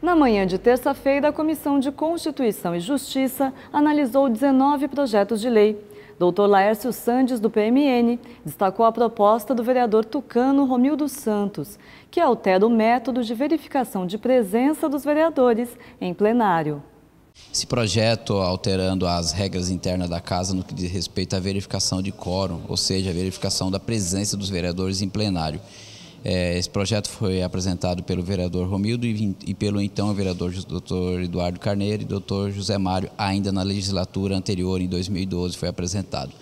Na manhã de terça-feira, a Comissão de Constituição e Justiça analisou 19 projetos de lei. Doutor Laércio Sandes, do PMN, destacou a proposta do vereador Tucano Romildo Santos, que altera o método de verificação de presença dos vereadores em plenário. Esse projeto alterando as regras internas da casa no que diz respeito à verificação de quórum, ou seja, a verificação da presença dos vereadores em plenário. É, esse projeto foi apresentado pelo vereador Romildo e, e pelo então vereador Dr. Eduardo Carneiro e Dr. José Mário, ainda na legislatura anterior, em 2012, foi apresentado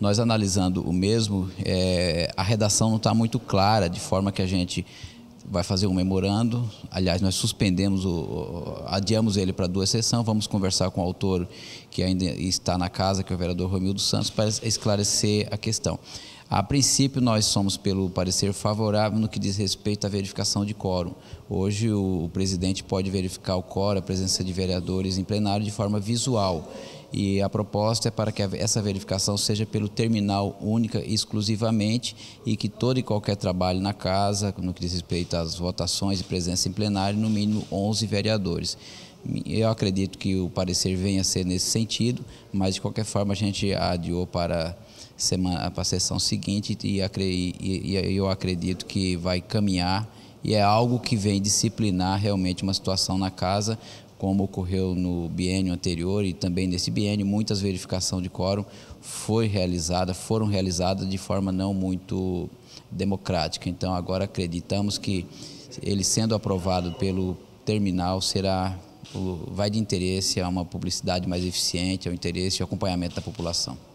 nós analisando o mesmo, é, a redação não está muito clara, de forma que a gente vai fazer um memorando. Aliás, nós suspendemos, o, adiamos ele para duas sessões, vamos conversar com o autor que ainda está na casa, que é o vereador Romildo Santos, para esclarecer a questão. A princípio, nós somos pelo parecer favorável no que diz respeito à verificação de quórum. Hoje, o presidente pode verificar o quórum, a presença de vereadores em plenário de forma visual. E a proposta é para que essa verificação seja pelo terminal única exclusivamente e que todo e qualquer trabalho na casa, no que diz respeito às votações e presença em plenário, no mínimo 11 vereadores. Eu acredito que o parecer venha a ser nesse sentido, mas de qualquer forma a gente adiou para semana para a sessão seguinte e, e eu acredito que vai caminhar e é algo que vem disciplinar realmente uma situação na casa como ocorreu no biênio anterior e também nesse biênio, muitas verificação de quórum foi realizada, foram realizadas de forma não muito democrática. Então agora acreditamos que ele sendo aprovado pelo terminal será vai de interesse a uma publicidade mais eficiente, ao interesse e acompanhamento da população.